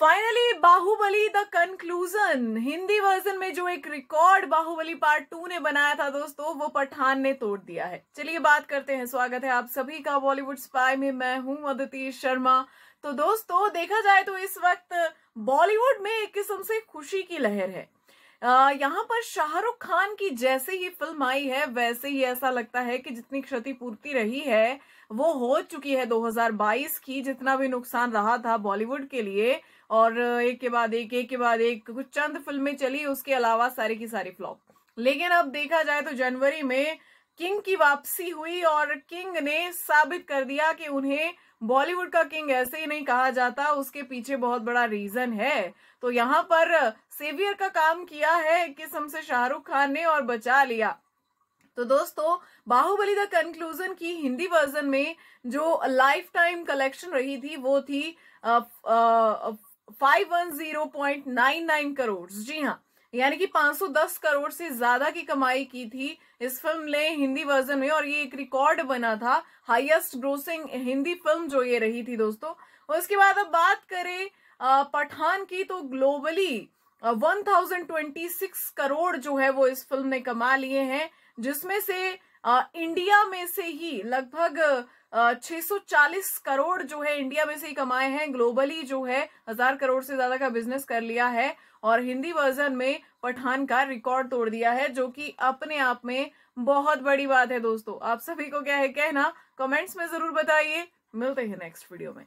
finally Baahubali the conclusion Hindi version में जो एक रिकॉर्ड बाहुबली पार्ट टू ने बनाया था दोस्तों वो पठान ने तोड़ दिया है चलिए बात करते हैं स्वागत है आप सभी का बॉलीवुड स्पाई में मैं हूं अदिति शर्मा तो दोस्तों देखा जाए तो इस वक्त बॉलीवुड में एक किस्म से खुशी की लहर है यहाँ पर शाहरुख खान की जैसे ही फिल्म आई है वैसे ही ऐसा लगता है कि जितनी क्षतिपूर्ति रही है वो हो चुकी है 2022 की जितना भी नुकसान रहा था बॉलीवुड के लिए और एक के बाद एक एक के बाद एक कुछ चंद फिल्में चली उसके अलावा सारी की सारी फ्लॉप लेकिन अब देखा जाए तो जनवरी में किंग की वापसी हुई और किंग ने साबित कर दिया कि उन्हें बॉलीवुड का किंग ऐसे ही नहीं कहा जाता उसके पीछे बहुत बड़ा रीजन है तो यहाँ पर सेवियर का काम किया है एक किस्म से शाहरुख खान ने और बचा लिया तो दोस्तों बाहुबली द कंक्लूजन की हिंदी वर्जन में जो लाइफ टाइम कलेक्शन रही थी वो थी five one zero point nine nine crore जी हाँ यानी कि 510 करोड़ से ज्यादा की कमाई की थी इस फिल्म ने हिंदी वर्जन में और ये एक रिकॉर्ड बना था हाईएस्ट ग्रोसिंग हिंदी फिल्म जो ये रही थी दोस्तों उसके बाद अब बात करें पठान की तो ग्लोबली 1026 करोड़ जो है वो इस फिल्म ने कमा लिए हैं जिसमें से इंडिया में से ही लगभग 640 करोड़ जो है इंडिया में से ही कमाए हैं ग्लोबली जो है हजार करोड़ से ज्यादा का बिजनेस कर लिया है और हिंदी वर्जन में पठान का रिकॉर्ड तोड़ दिया है जो कि अपने आप में बहुत बड़ी बात है दोस्तों आप सभी को क्या है कहना कमेंट्स में जरूर बताइए मिलते हैं नेक्स्ट वीडियो में